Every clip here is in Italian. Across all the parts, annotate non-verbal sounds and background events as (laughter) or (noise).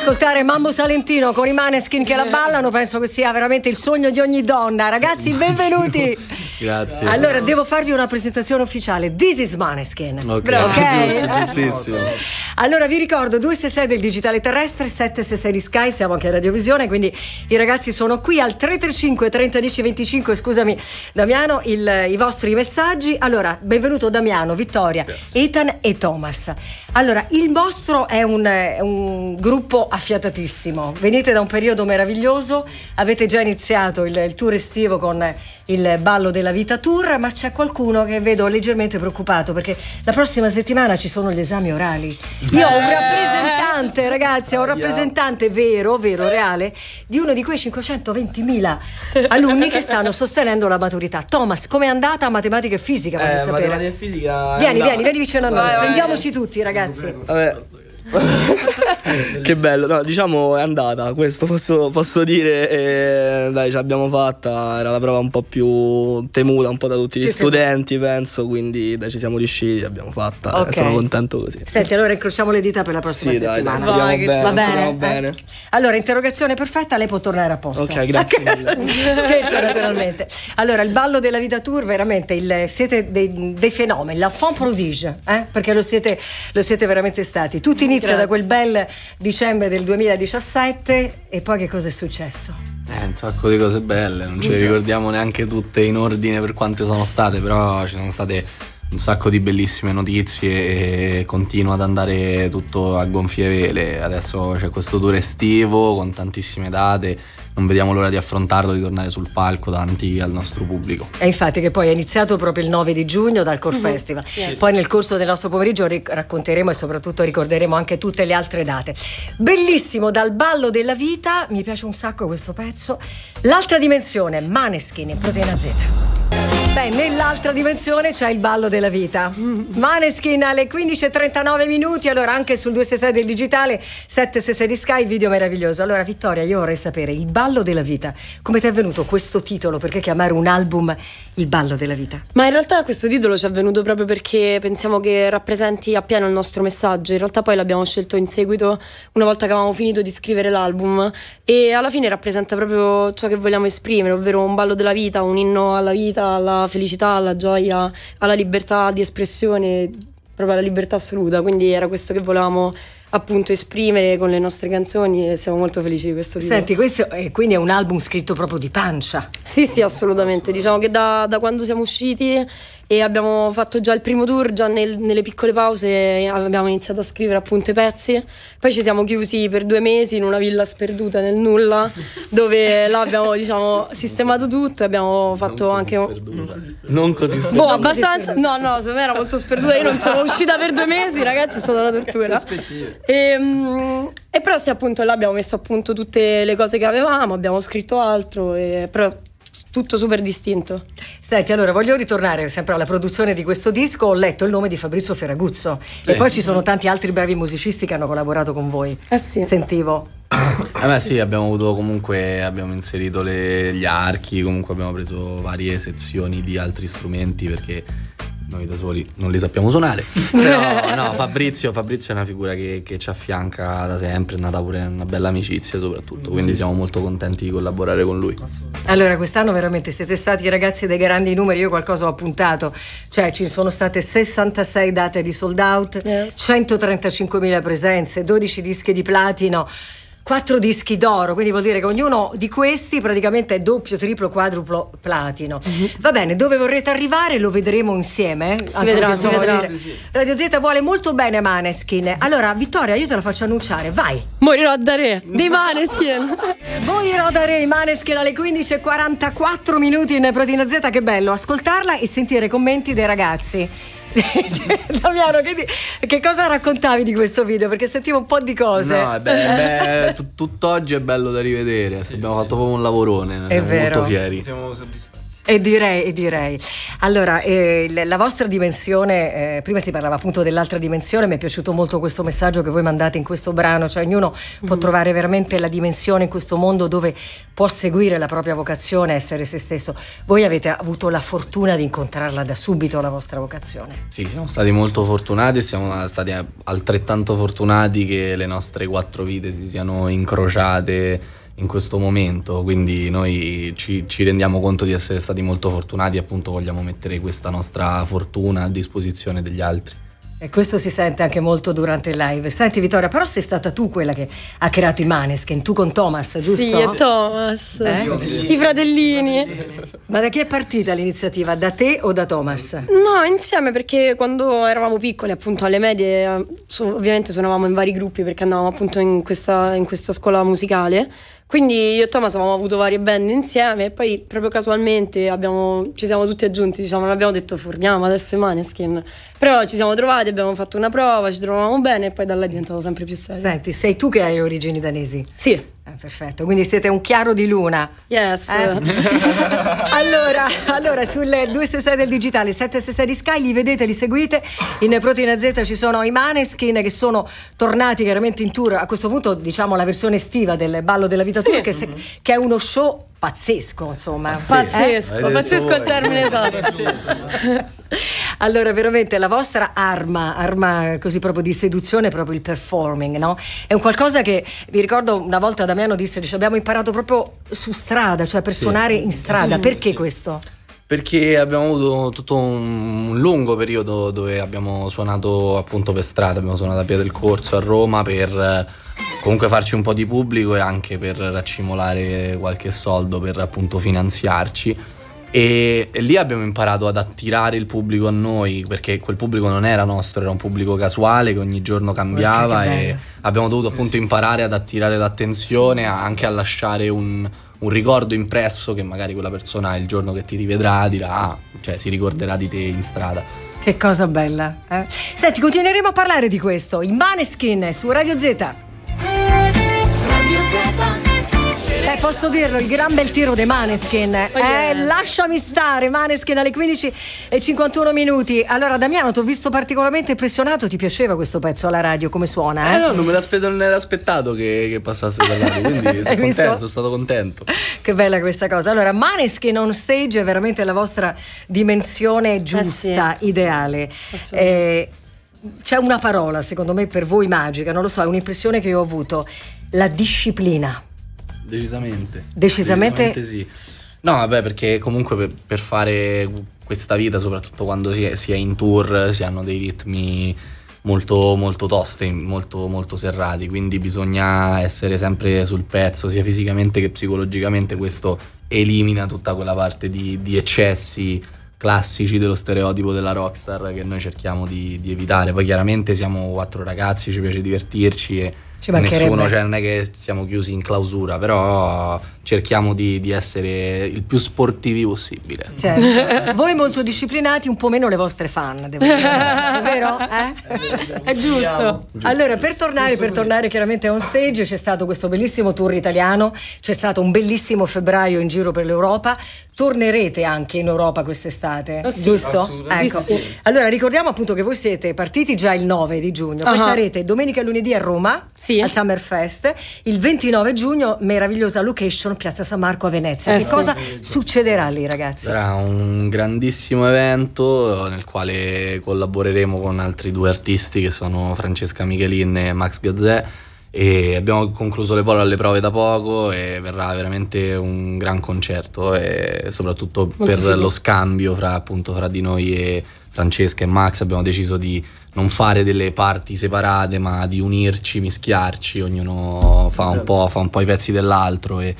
ascoltare Mambo Salentino con i Maneskin che la eh. ballano penso che sia veramente il sogno di ogni donna. Ragazzi, benvenuti. (laughs) Grazie. Allora, devo farvi una presentazione ufficiale. This is Maneskin. Ok, okay? giusto, giustissimo. allora, vi ricordo 266 del Digitale Terrestre, 766 di Sky, siamo anche a Radiovisione, quindi i ragazzi sono qui al 335 30 10 25, scusami Damiano, il, i vostri messaggi. Allora, benvenuto Damiano, Vittoria, Grazie. Ethan e Thomas. Allora, il vostro è un, un gruppo a affiatatissimo. Venite da un periodo meraviglioso, avete già iniziato il, il tour estivo con il ballo della vita tour, ma c'è qualcuno che vedo leggermente preoccupato perché la prossima settimana ci sono gli esami orali. Io ho un eh. rappresentante, ragazzi, ho un rappresentante vero, vero, reale, di uno di quei 520.000 alunni che stanno sostenendo la maturità. Thomas, com'è andata a eh, matematica e fisica? Eh, matematica e fisica. Vieni, andata. vieni, vieni vicino a noi, stringiamoci tutti, ragazzi. Vabbè. (laughs) che bello, no, diciamo è andata, questo posso, posso dire, e, dai, ce l'abbiamo fatta, era la prova un po' più temuta un po' da tutti gli più studenti, temuta. penso, quindi dai, ci siamo riusciti, l'abbiamo fatta, eh, okay. sono contento così. Senti, allora incrociamo le dita per la prossima sì, settimana. Dai, dai, bene, va bene. Eh? bene. Allora, interrogazione perfetta, lei può tornare a posto. Ok, grazie okay. mille. (laughs) Scherzo naturalmente. Allora, il ballo della vita tour, veramente, il, siete dei, dei fenomeni, l'enfant prodige, eh? perché lo siete, lo siete veramente stati. Tutti in inizia Grazie. da quel bel dicembre del 2017 e poi che cosa è successo? Eh, un sacco di cose belle, non ce le ricordiamo neanche tutte in ordine per quante sono state, però ci sono state un sacco di bellissime notizie e continua ad andare tutto a gonfie vele. Adesso c'è questo tour estivo con tantissime date, non vediamo l'ora di affrontarlo, di tornare sul palco davanti al nostro pubblico. E infatti che poi è iniziato proprio il 9 di giugno dal Core mm-hmm. Festival. Yes. Poi nel corso del nostro pomeriggio ric- racconteremo e soprattutto ricorderemo anche tutte le altre date. Bellissimo, dal ballo della vita, mi piace un sacco questo pezzo. L'altra dimensione, Maneskin in Proteina Z. Beh, nell'altra dimensione c'è il ballo della vita. Maneskin alle 15.39 minuti, allora anche sul 266 del digitale, 766 di Sky, video meraviglioso. Allora Vittoria, io vorrei sapere, il ballo della vita, come ti è venuto questo titolo? Perché chiamare un album il ballo della vita? Ma in realtà questo titolo ci è venuto proprio perché pensiamo che rappresenti appieno il nostro messaggio, in realtà poi l'abbiamo scelto in seguito una volta che avevamo finito di scrivere l'album e alla fine rappresenta proprio ciò che vogliamo esprimere, ovvero un ballo della vita, un inno alla vita, alla felicità, alla gioia, alla libertà di espressione, proprio alla libertà assoluta, quindi era questo che volevamo appunto esprimere con le nostre canzoni e siamo molto felici di questo titolo. Senti, questo è, quindi è un album scritto proprio di pancia. Sì, sì, assolutamente. Diciamo che da, da quando siamo usciti e abbiamo fatto già il primo tour, già nel, nelle piccole pause eh, abbiamo iniziato a scrivere appunto i pezzi, poi ci siamo chiusi per due mesi in una villa sperduta nel nulla (laughs) dove là abbiamo diciamo sistemato tutto e abbiamo fatto non anche... Sperduta. Non così sperduta. Boh, abbastanza... No, no, secondo me era molto sperduta, io non sono uscita per due mesi ragazzi, è stata una tortura. E, ehm, e però sì appunto là abbiamo messo appunto tutte le cose che avevamo, abbiamo scritto altro, e, però tutto super distinto. Senti, allora voglio ritornare sempre alla produzione di questo disco. Ho letto il nome di Fabrizio Ferraguzzo sì. e poi ci sono tanti altri bravi musicisti che hanno collaborato con voi. Eh sì. Sentivo. Eh beh sì, sì, abbiamo avuto comunque, abbiamo inserito le, gli archi, comunque abbiamo preso varie sezioni di altri strumenti perché noi da soli non li sappiamo suonare. (laughs) Però no, Fabrizio, Fabrizio è una figura che, che, ci affianca da sempre, è nata pure una bella amicizia soprattutto, quindi sì. siamo molto contenti di collaborare con lui. Allora, quest'anno veramente siete stati ragazzi dei grandi numeri, io qualcosa ho appuntato, cioè ci sono state 66 date di sold out, yes. 135.000 presenze, 12 dischi di platino quattro dischi d'oro, quindi vuol dire che ognuno di questi praticamente è doppio, triplo, quadruplo platino. Mm-hmm. Va bene, dove vorrete arrivare lo vedremo insieme. Si vedrà, si vedrà. Radio Z vuole molto bene Maneskin. Allora, Vittoria, io te la faccio annunciare, vai. Morirò da re dei Maneskin. (laughs) Morirò da re i Maneskin alle 15.44 minuti in Protina Z, che bello ascoltarla e sentire i commenti dei ragazzi. (laughs) Damiano, che, che, cosa raccontavi di questo video? Perché sentivo un po' di cose. No, beh, beh (laughs) tutt'oggi è bello da rivedere. Sì, abbiamo sì. fatto proprio un lavorone. È vero. Molto fieri. Siamo soddisfatti. E direi, e direi. Allora, eh, la vostra dimensione, eh, prima si parlava appunto dell'altra dimensione, mi è piaciuto molto questo messaggio che voi mandate in questo brano, cioè ognuno mm. può trovare veramente la dimensione in questo mondo dove può seguire la propria vocazione, essere se stesso. Voi avete avuto la fortuna di incontrarla da subito, la vostra vocazione. Sì, siamo stati molto fortunati e siamo stati altrettanto fortunati che le nostre quattro vite si siano incrociate in questo momento, quindi noi ci, ci, rendiamo conto di essere stati molto fortunati e appunto vogliamo mettere questa nostra fortuna a disposizione degli altri. E questo si sente anche molto durante il live. Senti Vittoria, però sei stata tu quella che ha creato i Maneskin, tu con Thomas, giusto? Sì, e Thomas, eh? i fratellini. Ma da chi è partita l'iniziativa? Da te o da Thomas? No, insieme perché quando eravamo piccoli, appunto alle medie, eh, ovviamente suonavamo in vari gruppi perché andavamo appunto in questa, in questa scuola musicale quindi io e Thomas avevamo avuto varie band insieme e poi proprio casualmente abbiamo, ci siamo tutti aggiunti, diciamo, non abbiamo detto formiamo adesso i Maneskin. Però ci siamo trovati, abbiamo fatto una prova, ci trovavamo bene e poi da là è diventato sempre più serio. Senti, sei tu che hai origini danesi? Sì. Eh, perfetto, quindi siete un chiaro di luna. Yes. Eh? (laughs) allora, allora, sulle 266 del digitale, 766 di Sky, li vedete, li seguite. In Proteina Z ci sono i Maneskin che sono tornati chiaramente in tour. A questo punto, diciamo la versione estiva del Ballo della Vita sì. Tour, che, se, che è uno show pazzesco, insomma. Pazzesco, eh? pazzesco, pazzesco il termine esatto. Pazzesco. (laughs) Allora, veramente la vostra arma, arma così proprio di seduzione, è proprio il performing, no? È un qualcosa che vi ricordo una volta Damiano disse: cioè, abbiamo imparato proprio su strada, cioè per sì. suonare in strada. Sì, Perché sì. questo? perché abbiamo avuto tutto un lungo periodo dove abbiamo suonato appunto per strada, abbiamo suonato a Via del Corso a Roma per eh, comunque farci un po' di pubblico e anche per raccimolare qualche soldo per appunto finanziarci e, e, lì abbiamo imparato ad attirare il pubblico a noi, perché quel pubblico non era nostro, era un pubblico casuale che ogni giorno cambiava e abbiamo dovuto appunto imparare ad attirare l'attenzione, sì, sì. anche a lasciare un, un, ricordo impresso che magari quella persona il giorno che ti rivedrà dirà, ah, cioè si ricorderà di te in strada. Che cosa bella. Eh? Senti, continueremo a parlare di questo. In Maneskin su Radio Z. Eh, posso dirlo, il gran bel tiro dei Maneskin. Eh, yeah. lasciami stare, Maneskin alle 15 e 51 minuti. Allora, Damiano, ti ho visto particolarmente impressionato. Ti piaceva questo pezzo alla radio? Come suona? Eh, eh no, non me l'aspettavo, non era aspettato che, che passasse dalla radio. Quindi (laughs) sono contento, sono stato contento. Che bella questa cosa. Allora, Maneskin on stage è veramente la vostra dimensione eh giusta, sì, ideale. Assolutamente. Eh, c'è una parola, secondo me, per voi magica, non lo so, è un'impressione che io ho avuto. La disciplina decisamente. Decisamente, decisamente sì. No, vabbè, perché comunque per, per fare questa vita, soprattutto quando si è, si è, in tour, si hanno dei ritmi molto, molto tosti, molto, molto serrati, quindi bisogna essere sempre sul pezzo, sia fisicamente che psicologicamente. Questo elimina tutta quella parte di, di eccessi classici dello stereotipo della rockstar che noi cerchiamo di, di evitare. Poi chiaramente siamo quattro ragazzi, ci piace divertirci e nessuno, cioè non è che siamo chiusi in clausura, però cerchiamo di, di essere il più sportivi possibile. Certo. Voi molto disciplinati, un po' meno le vostre fan, devo dire, (laughs) vero? Eh? È giusto. Allora, per tornare, per tornare chiaramente on stage, c'è stato questo bellissimo tour italiano, c'è stato un bellissimo febbraio in giro per l'Europa, tornerete anche in Europa quest'estate, oh sì, giusto? Ecco. Sì, sì. Allora, ricordiamo appunto che voi siete partiti già il 9 di giugno, poi uh-huh. sarete domenica e lunedì a Roma sì. al Summerfest, il 29 giugno meravigliosa location Piazza San Marco a Venezia. Eh, che sì. cosa succederà lì ragazzi? Sarà un grandissimo evento nel quale collaboreremo con altri due artisti che sono Francesca Michelin e Max Gazzè e abbiamo concluso le, le prove da poco e verrà veramente un gran concerto e soprattutto Molto per figo. lo scambio fra, appunto, fra di noi e Francesca e Max abbiamo deciso di non fare delle parti separate, ma di unirci, mischiarci, ognuno fa, esatto. un, po', fa un po' i pezzi dell'altro e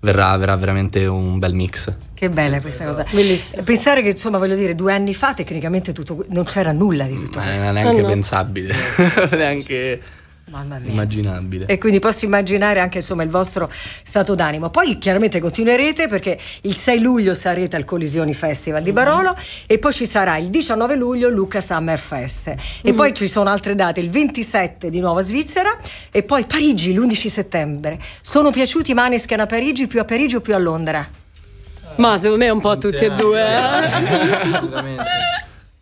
verrà, verrà veramente un bel mix. Che bella questa cosa. Bellissimo. Pensare che, insomma, voglio dire, due anni fa tecnicamente tutto, non c'era nulla di tutto questo. Non è neanche oh no. pensabile. (laughs) neanche... Mamma mia. immaginabile. E quindi posso immaginare anche insomma, il vostro stato d'animo. Poi chiaramente continuerete perché il 6 luglio sarete al Collisioni Festival di mm-hmm. Barolo mm-hmm. e poi ci sarà il 19 luglio Luca Summer Fest. Mm-hmm. E poi ci sono altre date, il 27 di Nuova Svizzera e poi Parigi l'11 settembre. Sono piaciuti i Maneskin a Parigi, più a Parigi o più a Londra? Ma secondo me un po' tutti e due. (laughs)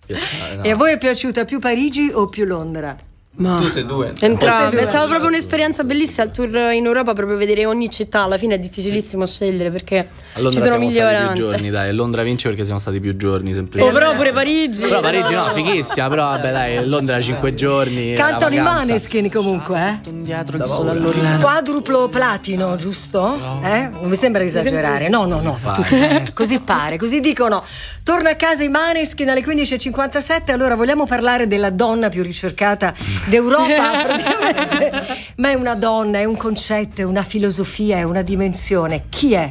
Eh? e a voi è piaciuta più Parigi o più Londra? Ma tutte e due. Entrambe. È stata proprio un'esperienza bellissima il tour in Europa, proprio vedere ogni città. Alla fine è difficilissimo scegliere perché a Londra ci sono miglioranti. più giorni, dai. Londra vince perché siamo stati più giorni oh, semplicemente. Oh, però pure Parigi. Però Parigi no, fighissima, però vabbè, dai, Londra 5 giorni. Cantano i Maneskin comunque, eh. Indietro il Quadruplo platino, giusto? Eh? Non mi sembra esagerare. No, no, no, eh, così pare, così dicono. Torna a casa i Maneskin alle 15:57, allora vogliamo parlare della donna più ricercata d'Europa (laughs) Ma è una donna, è un concetto, è una filosofia, è una dimensione. Chi è?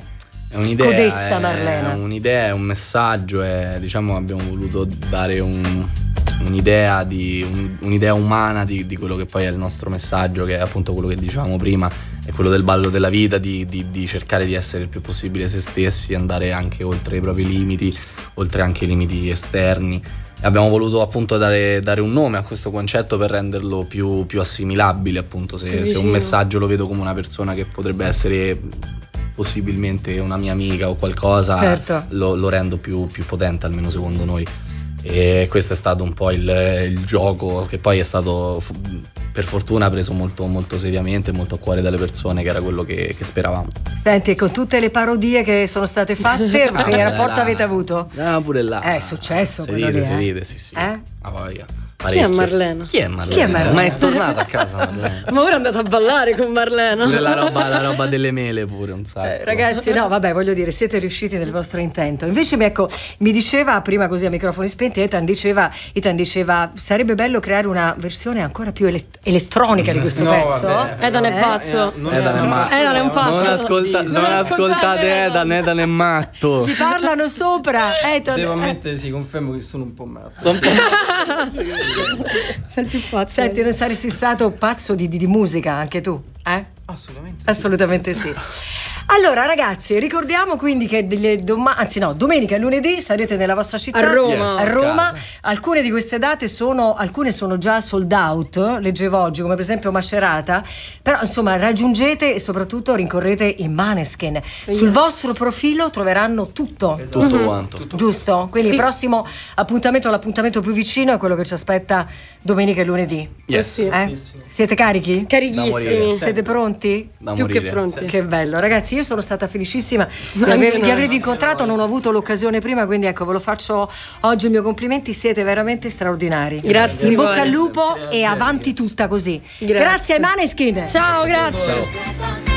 È un'idea, Codesta Marlena. È un'idea, è un messaggio, è, diciamo abbiamo voluto dare un, un'idea, di, un, un'idea umana di, di, quello che poi è il nostro messaggio, che è appunto quello che dicevamo prima, è quello del ballo della vita, di, di, di cercare di essere il più possibile se stessi, andare anche oltre i propri limiti, oltre anche i limiti esterni. Abbiamo voluto appunto dare, dare un nome a questo concetto per renderlo più, più assimilabile, appunto se, se un messaggio lo vedo come una persona che potrebbe essere possibilmente una mia amica o qualcosa, certo. lo, lo, rendo più, più, potente, almeno secondo noi. E questo è stato un po' il, il gioco che poi è stato per fortuna preso molto, molto seriamente, molto a cuore dalle persone, che era quello che, che speravamo. Senti, con tutte le parodie che sono state fatte, (laughs) che rapporto là. avete avuto? Ah, pure là. Eh, è successo. Si ride, lì, si eh? ride, sì, sì. Eh? A voglia. Chi è Marlena? Chi è Marlena? Ma è tornata a casa Marlena. (laughs) Ma ora è andata a ballare con Marlena. La roba, la roba (laughs) delle mele pure, un sacco. Eh, ragazzi, no, vabbè, voglio dire, siete riusciti nel vostro intento. Invece, ecco, mi diceva prima così a microfoni spenti, Ethan diceva, Ethan diceva sarebbe bello creare una versione ancora più elett- elettronica di questo (laughs) no, pezzo. Vabbè, eh, Edan è eh? pazzo. Edan eh, è matto. Edan è un pazzo. Non, ascolta, non, non ascoltate Ethan, Edan è matto. Ti parlano sopra. Edan. Devo ammettere, sì, confermo che sono un po' matto. Sono un po' matto. (laughs) Sei il più pazzo. Senti, non saresti stato pazzo di, di, di musica anche tu, eh? Assolutamente. Assolutamente sì. sì. Allora, ragazzi, ricordiamo quindi che delle doma- anzi, no, domenica e lunedì sarete nella vostra città a Roma. Yes, a Roma. Alcune di queste date sono, sono, già sold out, leggevo oggi, come per esempio Macerata. Però, insomma, raggiungete e soprattutto rincorrete i Maneskin. Yes. Sul vostro profilo troveranno tutto. Esatto. Tutto mm-hmm. quanto. Tutto. Giusto? Quindi sì. il prossimo appuntamento, l'appuntamento più vicino è quello che ci aspetta domenica e lunedì. Yes. Eh? Siete carichi? Carichissimi. Siete pronti? Da più morire. che pronti. Sì. Che bello, ragazzi. Io sono stata felicissima di, aver, di avervi incontrato, non ho avuto l'occasione prima, quindi ecco, ve lo faccio oggi i miei complimenti, siete veramente straordinari. Grazie. In bocca al lupo grazie. e avanti tutta così. Grazie, grazie ai Maneskin. Ciao, grazie. grazie.